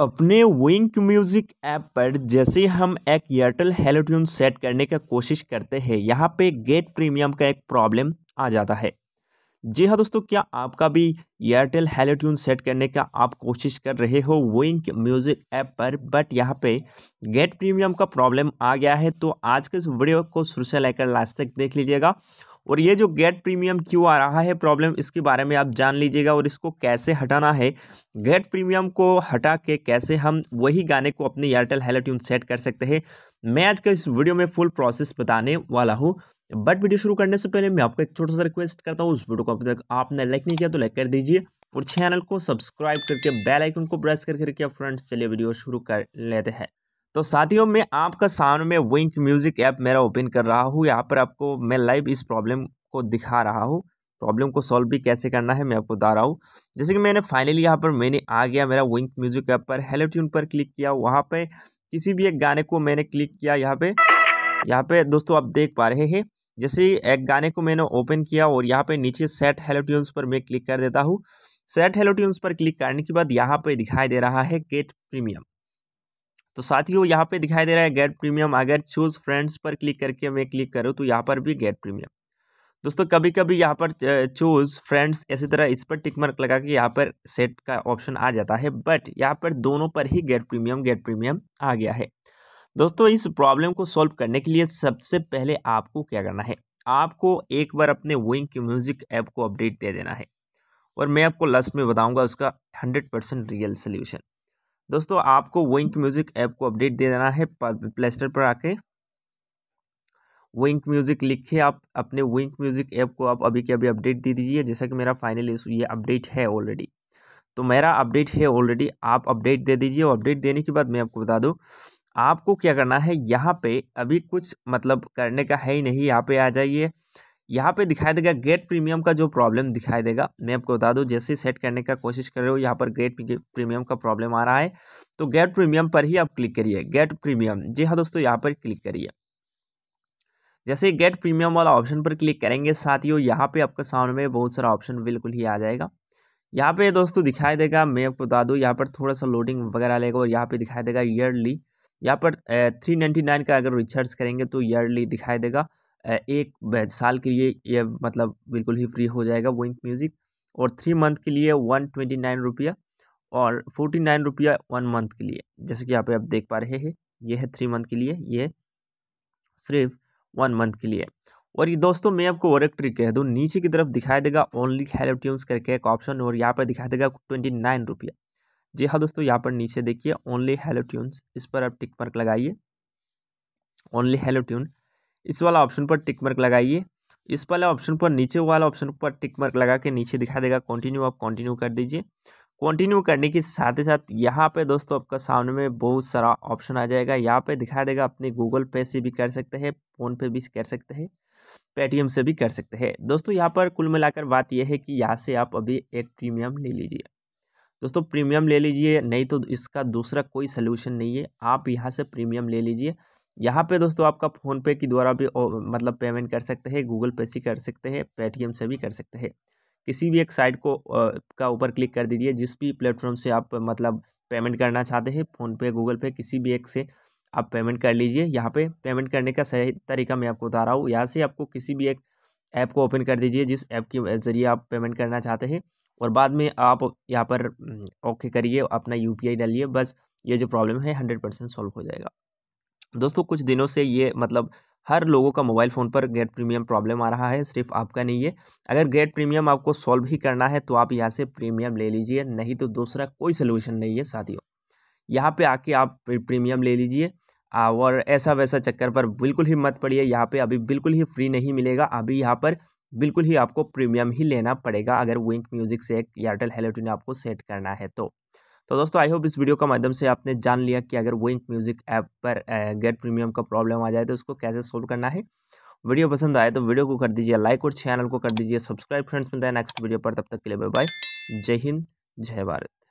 अपने विंक music app पर जैसे हम एक एयरटेल हेलोट्यून सेट करने का कोशिश करते हैं यहाँ पे गेट प्रीमियम का एक प्रॉब्लम आ जाता है जी हाँ दोस्तों क्या आपका भी एयरटेल हेलोट्यून ट्यून सेट करने का आप कोशिश कर रहे हो विंक म्यूज़िक ऐप पर बट यहाँ पे गेट प्रीमियम का प्रॉब्लम आ गया है तो आज के इस वीडियो को शुरू से लेकर लास्ट तक देख लीजिएगा और ये जो गेट प्रीमियम क्यों आ रहा है प्रॉब्लम इसके बारे में आप जान लीजिएगा और इसको कैसे हटाना है गेट प्रीमियम को हटा के कैसे हम वही गाने को अपने एयरटेल हेलोट्यून सेट कर सकते हैं मैं आज का इस वीडियो में फुल प्रोसेस बताने वाला हूँ बट वीडियो शुरू करने से पहले मैं आपको एक छोटा सा रिक्वेस्ट करता हूँ उस वीडियो को अभी तक आपने लाइक नहीं किया तो लाइक कर दीजिए और चैनल को सब्सक्राइब करके बेल आइकन को प्रेस करके रखिए फ्रेंड्स चलिए वीडियो शुरू कर लेते हैं तो साथियों मैं आपका सामने विंक म्यूज़िक ऐप मेरा ओपन कर रहा हूँ यहाँ पर आपको मैं लाइव इस प्रॉब्लम को दिखा रहा हूँ प्रॉब्लम को सॉल्व भी कैसे करना है मैं आपको बता रहा हूँ जैसे कि मैंने फाइनली यहाँ पर मैंने आ गया मेरा विंक म्यूज़िक ऐप पर हेलो ट्यून पर क्लिक किया वहाँ पर किसी भी एक गाने को मैंने क्लिक किया यहाँ पे यहाँ पे दोस्तों आप देख पा रहे हैं जैसे एक गाने को मैंने ओपन किया और यहाँ पे नीचे सेट हेलो ट्यून्स पर मैं क्लिक कर देता हूँ सेट हेलो ट्यून्स पर क्लिक करने के बाद यहाँ पे दिखाई दे रहा है गेट प्रीमियम तो साथ ही वो यहाँ पे दिखाई दे रहा है गेट प्रीमियम अगर चूज फ्रेंड्स पर क्लिक करके मैं क्लिक करूँ तो यहाँ पर भी गेट प्रीमियम दोस्तों कभी कभी यहाँ पर चूज फ्रेंड्स इसी तरह इस पर टिक मार्क लगा के यहाँ पर सेट का ऑप्शन आ जाता है बट यहाँ पर दोनों पर ही गेट प्रीमियम गेट प्रीमियम आ गया है दोस्तों इस प्रॉब्लम को सॉल्व करने के लिए सबसे पहले आपको क्या करना है आपको एक बार अपने विंग के म्यूज़िक ऐप को अपडेट दे देना है और मैं आपको लास्ट में बताऊंगा उसका हंड्रेड परसेंट रियल सोल्यूशन दोस्तों आपको विंक म्यूज़िक ऐप को अपडेट दे देना है प्ले स्टोर पर आके विंक म्यूज़िक लिखे आप अपने विंक म्यूज़िक ऐप को आप अभी के अभी अपडेट दे दीजिए जैसा कि मेरा फाइनल ये अपडेट है ऑलरेडी तो मेरा अपडेट है ऑलरेडी आप अपडेट दे दीजिए और अपडेट देने के बाद मैं आपको बता दूँ आपको क्या करना है यहाँ पे अभी कुछ मतलब करने का है ही नहीं यहाँ पे आ जाइए यहाँ पे दिखाई देगा ग्रेट प्रीमियम का जो प्रॉब्लम दिखाई देगा मैं आपको बता दूँ जैसे सेट करने का कोशिश कर रहे हो यहाँ पर ग्रेट प्रीमियम का प्रॉब्लम आ रहा है तो गेट प्रीमियम पर ही आप क्लिक करिए गेट प्रीमियम जी हाँ दोस्तों यहाँ पर क्लिक करिए जैसे गेट प्रीमियम वाला ऑप्शन पर क्लिक करेंगे साथियों यहाँ पे आपके सामने में बहुत सारा ऑप्शन बिल्कुल ही आ जाएगा यहाँ पे दोस्तों दिखाई देगा मैं आपको बता दूँ यहाँ पर थोड़ा सा लोडिंग वगैरह लेगा और यहाँ पे दिखाई देगा ईयरली यहाँ पर थ्री नाइन का अगर रिचार्ज करेंगे तो ईयरली दिखाई देगा एक साल के लिए यह मतलब बिल्कुल ही फ्री हो जाएगा विंक म्यूज़िक और थ्री मंथ के लिए वन ट्वेंटी नाइन रुपया और फोर्टी नाइन रुपया वन मंथ के लिए जैसे कि यहाँ आप देख पा रहे हैं ये है थ्री मंथ के लिए ये सिर्फ वन मंथ के लिए और ये दोस्तों मैं आपको और एक ट्रिक कह दूँ नीचे की तरफ दिखाई देगा ओनली हेलो ट्यून्स करके एक ऑप्शन और यहाँ पर दिखाई देगा ट्वेंटी नाइन रुपया जी हाँ दोस्तों यहाँ पर नीचे देखिए ओनली हेलो ट्यून्स इस पर आप टिक मार्क लगाइए ओनली हेलो ट्यून इस वाला ऑप्शन पर टिक मार्क लगाइए इस वाले ऑप्शन पर नीचे वाला ऑप्शन पर टिक मार्क लगा के नीचे दिखा देगा कंटिन्यू आप कंटिन्यू कर दीजिए कंटिन्यू करने के साथ ही साथ यहाँ पे दोस्तों आपका सामने में बहुत सारा ऑप्शन आ जाएगा यहाँ पे दिखा देगा अपने गूगल पे से भी कर सकते हैं फ़ोन पे भी कर सकते हैं पेटीएम से भी कर सकते हैं दोस्तों यहाँ पर कुल मिलाकर बात यह है कि यहाँ से आप अभी एक प्रीमियम ले लीजिए दोस्तों प्रीमियम ले लीजिए नहीं तो इसका दूसरा कोई सोल्यूशन नहीं है आप यहाँ से प्रीमियम ले लीजिए यहाँ पे दोस्तों आपका फ़ोनपे की द्वारा भी मतलब पेमेंट कर सकते हैं गूगल पे से कर सकते हैं पेटीएम से भी कर सकते हैं किसी भी एक साइट को का ऊपर क्लिक कर दीजिए जिस भी प्लेटफॉर्म से आप मतलब पेमेंट करना चाहते हैं फ़ोनपे गूगल पे किसी भी एक से आप पेमेंट कर लीजिए यहाँ पे पेमेंट करने का सही तरीका मैं आपको बता रहा हूँ यहाँ से आपको किसी भी एक ऐप को ओपन कर दीजिए जिस ऐप के ज़रिए आप पेमेंट करना चाहते हैं और बाद में आप यहाँ पर ओके करिए अपना यू डालिए बस ये जो प्रॉब्लम है हंड्रेड परसेंट सॉल्व हो जाएगा दोस्तों कुछ दिनों से ये मतलब हर लोगों का मोबाइल फ़ोन पर गेट प्रीमियम प्रॉब्लम आ रहा है सिर्फ आपका नहीं है अगर गेट प्रीमियम आपको सॉल्व ही करना है तो आप यहाँ से प्रीमियम ले लीजिए नहीं तो दूसरा कोई सलूशन नहीं है साथियों यहाँ पे आके आप प्रीमियम ले लीजिए और ऐसा वैसा चक्कर पर बिल्कुल ही मत पड़िए यहाँ पे अभी बिल्कुल ही फ्री नहीं मिलेगा अभी यहाँ पर बिल्कुल ही आपको प्रीमियम ही लेना पड़ेगा अगर विंक म्यूजिक से एक एयरटेल हेलोटिन आपको सेट करना है तो तो दोस्तों आई होप इस वीडियो के माध्यम से आपने जान लिया कि अगर विंक म्यूजिक ऐप पर गेट प्रीमियम का प्रॉब्लम आ जाए तो उसको कैसे सोल्व करना है वीडियो पसंद आए तो वीडियो को कर दीजिए लाइक और चैनल को कर दीजिए सब्सक्राइब फ्रेंड्स मिलता है नेक्स्ट वीडियो पर तब तक के लिए बाय बाय जय हिंद जय भारत